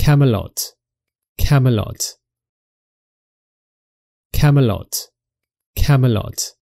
Camelot, Camelot, Camelot, Camelot.